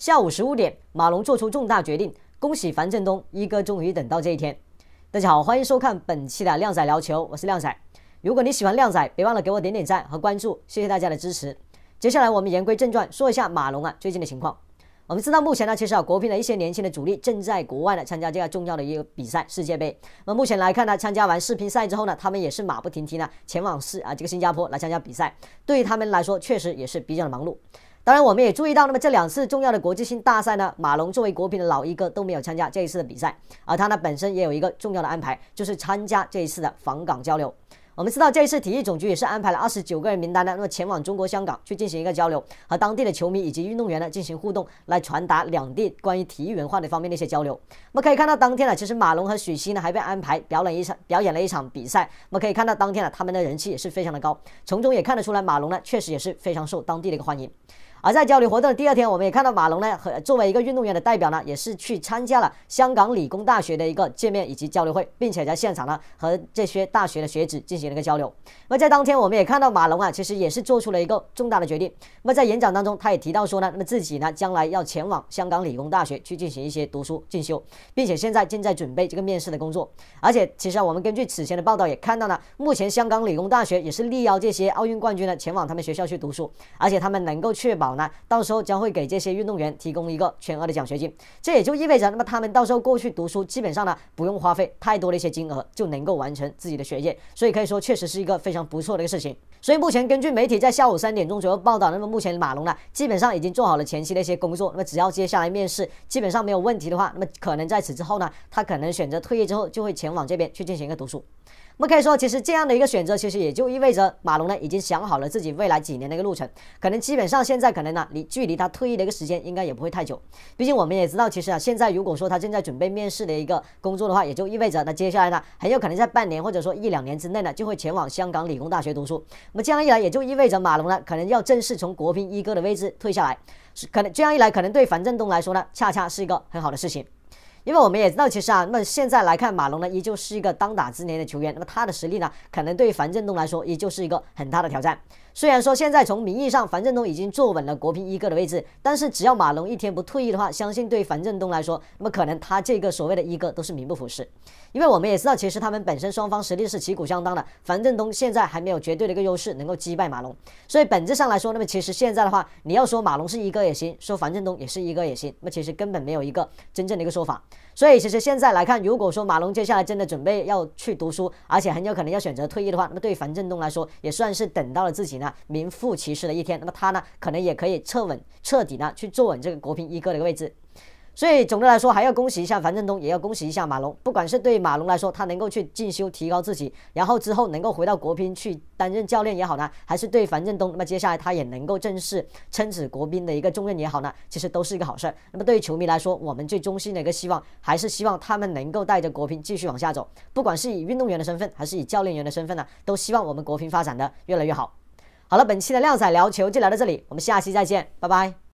下午十五点，马龙做出重大决定，恭喜樊振东，一哥终于等到这一天。大家好，欢迎收看本期的靓仔聊球，我是靓仔。如果你喜欢靓仔，别忘了给我点点赞和关注，谢谢大家的支持。接下来我们言归正传，说一下马龙啊最近的情况。我们知道目前呢，其实啊国乒的一些年轻的主力正在国外呢参加这个重要的一个比赛世界杯。那目前来看呢，参加完世乒赛之后呢，他们也是马不停蹄呢前往世啊这个新加坡来参加比赛，对于他们来说确实也是比较的忙碌。当然，我们也注意到，那么这两次重要的国际性大赛呢，马龙作为国乒的老一哥都没有参加这一次的比赛，而他呢本身也有一个重要的安排，就是参加这一次的访港交流。我们知道，这一次体育总局也是安排了二十九个人名单呢，那么前往中国香港去进行一个交流，和当地的球迷以及运动员呢进行互动，来传达两地关于体育文化的方面的一些交流。我们可以看到，当天呢，其实马龙和许昕呢还被安排表演一场表演了一场比赛。我们可以看到，当天呢他们的人气也是非常的高，从中也看得出来，马龙呢确实也是非常受当地的一个欢迎。而在交流活动的第二天，我们也看到马龙呢，和作为一个运动员的代表呢，也是去参加了香港理工大学的一个见面以及交流会，并且在现场呢和这些大学的学子进行了一个交流。那么在当天，我们也看到马龙啊，其实也是做出了一个重大的决定。那么在演讲当中，他也提到说呢，那么自己呢将来要前往香港理工大学去进行一些读书进修，并且现在正在准备这个面试的工作。而且其实啊，我们根据此前的报道也看到呢，目前香港理工大学也是力邀这些奥运冠军呢前往他们学校去读书，而且他们能够确保。到时候将会给这些运动员提供一个全额的奖学金，这也就意味着，那么他们到时候过去读书，基本上呢不用花费太多的一些金额就能够完成自己的学业，所以可以说确实是一个非常不错的一个事情。所以目前根据媒体在下午三点钟左右报道，那么目前马龙呢基本上已经做好了前期的一些工作，那么只要接下来面试基本上没有问题的话，那么可能在此之后呢，他可能选择退役之后就会前往这边去进行一个读书。我们可以说，其实这样的一个选择，其实也就意味着马龙呢已经想好了自己未来几年的一个路程，可能基本上现在可能呢离距离他退役的一个时间应该也不会太久。毕竟我们也知道，其实啊现在如果说他正在准备面试的一个工作的话，也就意味着他接下来呢很有可能在半年或者说一两年之内呢就会前往香港理工大学读书。那么这样一来，也就意味着马龙呢可能要正式从国乒一哥的位置退下来，可能这样一来，可能对樊振东来说呢恰恰是一个很好的事情。因为我们也知道，其实啊，那么现在来看，马龙呢依旧是一个当打之年的球员，那么他的实力呢，可能对于樊振东来说依旧是一个很大的挑战。虽然说现在从名义上，樊振东已经坐稳了国乒一哥的位置，但是只要马龙一天不退役的话，相信对樊振东来说，那么可能他这个所谓的“一哥”都是名不副实。因为我们也知道，其实他们本身双方实力是旗鼓相当的，樊振东现在还没有绝对的一个优势能够击败马龙，所以本质上来说，那么其实现在的话，你要说马龙是一哥也行，说樊振东也是一哥也行，那其实根本没有一个真正的一个说法。所以，其实现在来看，如果说马龙接下来真的准备要去读书，而且很有可能要选择退役的话，那么对樊振东来说，也算是等到了自己呢名副其实的一天。那么他呢，可能也可以侧稳彻底呢，去坐稳这个国乒一哥的一个位置。所以总的来说，还要恭喜一下樊振东，也要恭喜一下马龙。不管是对马龙来说，他能够去进修提高自己，然后之后能够回到国乒去担任教练也好呢，还是对樊振东，那么接下来他也能够正式撑起国乒的一个重任也好呢，其实都是一个好事。那么对于球迷来说，我们最衷心的一个希望，还是希望他们能够带着国乒继续往下走，不管是以运动员的身份，还是以教练员的身份呢，都希望我们国乒发展的越来越好。好了，本期的靓仔聊球就聊到这里，我们下期再见，拜拜。